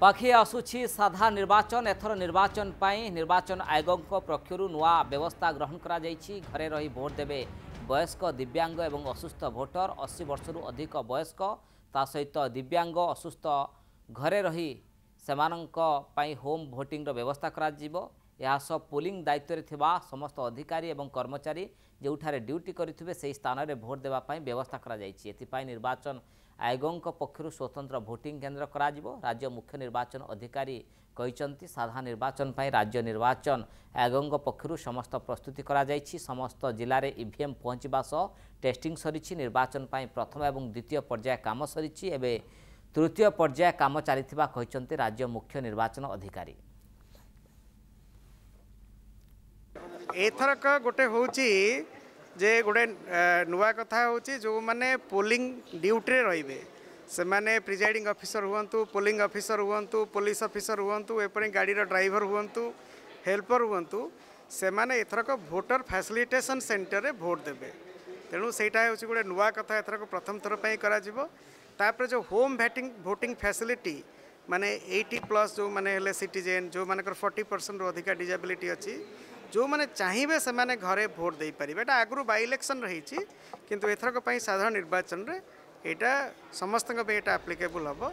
ପାଖେଇ ଆସୁଛି ସାଧା ନିର୍ବାଚନ ଏଥର ନିର୍ବାଚନ ପାଇଁ ନିର୍ବାଚନ ଆୟୋଗଙ୍କ ପକ୍ଷରୁ ନୂଆ ବ୍ୟବସ୍ଥା ଗ୍ରହଣ କରାଯାଇଛି ଘରେ ରହି ଭୋଟ ଦେବେ ବୟସ୍କ ଦିବ୍ୟାଙ୍ଗ ଏବଂ ଅସୁସ୍ଥ ଭୋଟର ଅଶି ବର୍ଷରୁ ଅଧିକ ବୟସ୍କ ତା ସହିତ ଦିବ୍ୟାଙ୍ଗ ଅସୁସ୍ଥ ଘରେ ରହି ସେମାନଙ୍କ ପାଇଁ ହୋମ୍ ଭୋଟିଂର ବ୍ୟବସ୍ଥା କରାଯିବ ଏହା ସହ ପୋଲିଂ ଦାୟିତ୍ୱରେ ଥିବା ସମସ୍ତ ଅଧିକାରୀ ଏବଂ କର୍ମଚାରୀ ଯେଉଁଠାରେ ଡ୍ୟୁଟି କରିଥିବେ ସେହି ସ୍ଥାନରେ ଭୋଟ ଦେବା ପାଇଁ ବ୍ୟବସ୍ଥା କରାଯାଇଛି ଏଥିପାଇଁ ନିର୍ବାଚନ ଆୟୋଗଙ୍କ ପକ୍ଷରୁ ସ୍ୱତନ୍ତ୍ର ଭୋଟିଂ କେନ୍ଦ୍ର କରାଯିବ ରାଜ୍ୟ ମୁଖ୍ୟ ନିର୍ବାଚନ ଅଧିକାରୀ କହିଛନ୍ତି ସାଧାରଣ ନିର୍ବାଚନ ପାଇଁ ରାଜ୍ୟ ନିର୍ବାଚନ ଆୟୋଗଙ୍କ ପକ୍ଷରୁ ସମସ୍ତ ପ୍ରସ୍ତୁତି କରାଯାଇଛି ସମସ୍ତ ଜିଲ୍ଲାରେ ଇଭିଏମ୍ ପହଞ୍ଚିବା ସହ ଟେଷ୍ଟିଂ ସରିଛି ନିର୍ବାଚନ ପାଇଁ ପ୍ରଥମ ଏବଂ ଦ୍ୱିତୀୟ ପର୍ଯ୍ୟାୟ କାମ ସରିଛି ଏବେ ତୃତୀୟ ପର୍ଯ୍ୟାୟ କାମ ଚାଲିଥିବା କହିଛନ୍ତି ରାଜ୍ୟ ମୁଖ୍ୟ ନିର୍ବାଚନ ଅଧିକାରୀ ଏଥରକ ଗୋଟେ ହେଉଛି ଯେ ଗୋଟେ ନୂଆ କଥା ହେଉଛି ଯେଉଁମାନେ ପୋଲିଂ ଡ୍ୟୁଟିରେ ରହିବେ ସେମାନେ ପ୍ରିଜାଇଡ଼ିଂ ଅଫିସର ହୁଅନ୍ତୁ ପୋଲିଂ ଅଫିସର ହୁଅନ୍ତୁ ପୋଲିସ ଅଫିସର ହୁଅନ୍ତୁ ଏପରି ଗାଡ଼ିର ଡ୍ରାଇଭର ହୁଅନ୍ତୁ ହେଲ୍ପର ହୁଅନ୍ତୁ ସେମାନେ ଏଥରକ ଭୋଟର ଫ୍ୟାସିଲିଟେସନ୍ ସେଣ୍ଟରରେ ଭୋଟ ଦେବେ ତେଣୁ ସେଇଟା ହେଉଛି ଗୋଟେ ନୂଆ କଥା ଏଥରକ ପ୍ରଥମ ଥର ପାଇଁ କରାଯିବ ତାପରେ ଯେଉଁ ହୋମ୍ ଭ୍ୟାଟିଂ ଭୋଟିଂ ଫ୍ୟାସିଲିଟି ମାନେ ଏଇଟି ପ୍ଲସ୍ ଯେଉଁମାନେ ହେଲେ ସିଟିଜେନ୍ ଯେଉଁମାନଙ୍କର ଫର୍ଟି ପରସେଣ୍ଟରୁ ଅଧିକା ଡିଜାବିଲିଟି ଅଛି ଯେଉଁମାନେ ଚାହିଁବେ ସେମାନେ ଘରେ ଭୋଟ ଦେଇପାରିବେ ଏଇଟା ଆଗରୁ ବାଇ ଇଲେକ୍ସନ୍ ରହିଛି କିନ୍ତୁ ଏଥରକ ପାଇଁ ସାଧାରଣ ନିର୍ବାଚନରେ ଏଇଟା ସମସ୍ତଙ୍କ ପାଇଁ ଏଇଟା ଆପ୍ଲିକେବୁଲ୍ ହେବ